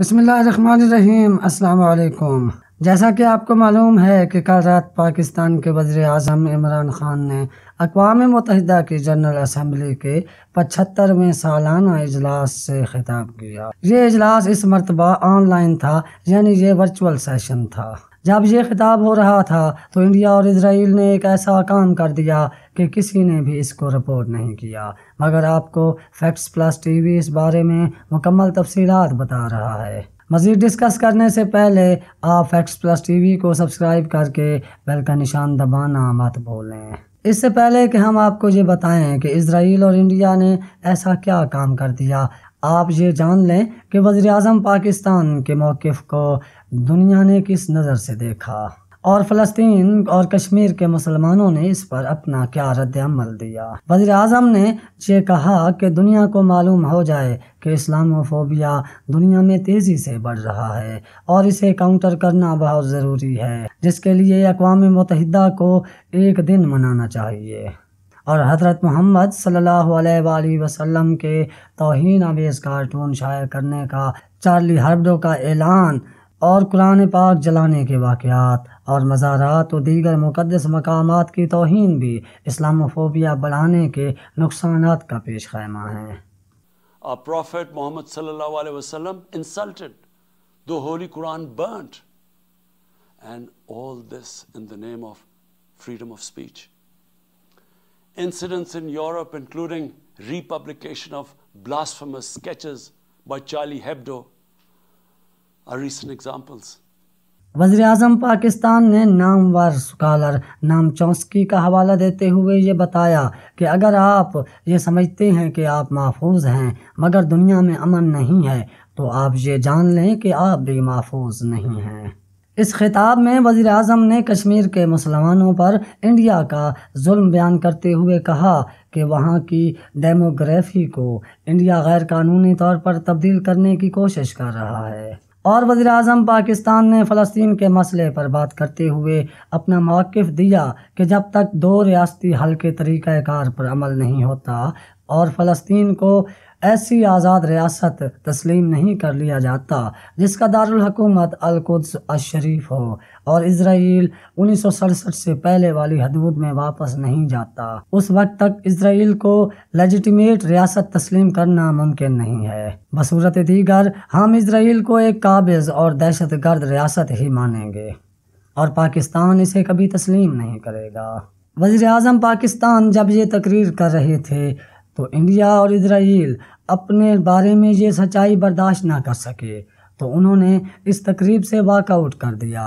बसमीम अल्लाम जैसा कि आपको मालूम है कि कल रात पाकिस्तान के वज़र अजम इमरान ख़ान ने अकवा मुतहदा की जनरल असम्बली के पचहत्तरवें सालाना इजलास से खिताब किया ये इजलास इस मरतबा ऑनलाइन था यानी ये वर्चुअल सेशन था जब ये खिताब हो रहा था तो इंडिया और इसराइल ने एक ऐसा काम कर दिया कि किसी ने भी इसको रिपोर्ट नहीं किया मगर आपको फैक्ट्स प्लस टीवी इस बारे में मुकम्मल तफसीलात बता रहा है मज़ीद डिस्कस करने से पहले आप फैक्ट्स प्लस टीवी को सब्सक्राइब करके बेल का निशान दबाना मत भूलें इससे पहले कि हम आपको ये बताएं कि इसराइल और इंडिया ने ऐसा क्या काम कर दिया आप ये जान लें कि वज़ी अजम पाकिस्तान के मौक़ को दुनिया ने किस नज़र से देखा और फलस्तीन और कश्मीर के मुसलमानों ने इस पर अपना क्या रद्द अमल दिया वजी अजम ने यह कहा कि दुनिया को मालूम हो जाए कि इस्लामोफोबिया दुनिया में तेज़ी से बढ़ रहा है और इसे काउंटर करना बहुत ज़रूरी है जिसके लिए अकवा मतहदा को एक दिन मनाना चाहिए और हज़रत मोहम्मद सल्लल्लाहु अलैहि वसल्लम के तोहन आवेज कार्टून शायर करने का चार्ली हर्बडो का ऐलान और कुरान पाक जलाने के वाक़ात और मज़ारात और दीगर मुकदस मकाम की तोहन भी इस्लामोफोबिया बढ़ाने के नुकसान का पेश खैमा है Our Prophet Muhammad wasallam insulted, the Holy Quran burnt, and all this in the name of freedom of speech. incidents in Europe, including republication of blasphemous sketches by Charlie Hebdo, are recent examples. वजी अजम पाकिस्तान ने Namvar scholar नाम चौंसकी का हवाला देते हुए ये बताया कि अगर आप ये समझते हैं कि आप महफूज हैं मगर दुनिया में अमन नहीं है तो आप ये जान लें कि आप भी महफूज नहीं हैं इस खिताब में वजीर अजम ने कश्मीर के मुसलमानों पर इंडिया का जुल्म बयान करते हुए कहा कि वहाँ की डेमोग्राफी को इंडिया गैर कानूनी तौर पर तब्दील करने की कोशिश कर रहा है और वज़ी अजम पाकिस्तान ने फ़लस्तीन के मसले पर बात करते हुए अपना मौक़ दिया कि जब तक दो रियाती हल के तरीक़ार पर अमल नहीं होता और फ़लस्तीन को ऐसी आज़ाद रियासत तस्लीम नहीं कर लिया जाता जिसका दारकूमत अलकुद्स अशरीफ हो और इसराइल उन्नीस से पहले वाली हदूद में वापस नहीं जाता उस वक्त तक इसराइल को लेजिटिमेट रियासत तस्लीम करना मुमकिन नहीं है बसूरत दीगर हम इसराइल को एक काबिज और दहशत गर्द रियासत ही मानेंगे और पाकिस्तान इसे कभी तस्लीम नहीं करेगा वज़ी अजम पाकिस्तान जब ये तकरीर कर रहे थे तो इंडिया और इसराइल अपने बारे में ये सच्चाई बर्दाश्त ना कर सके तो उन्होंने इस तकरीब से वाकआउट कर दिया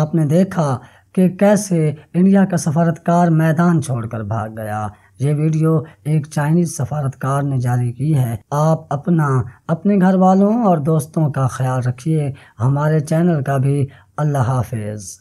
आपने देखा कि कैसे इंडिया का सफारतकार मैदान छोड़कर भाग गया ये वीडियो एक चाइनीज सफारतकार ने जारी की है आप अपना अपने घर वालों और दोस्तों का ख्याल रखिए हमारे चैनल का भी अल्लाह हाफिज़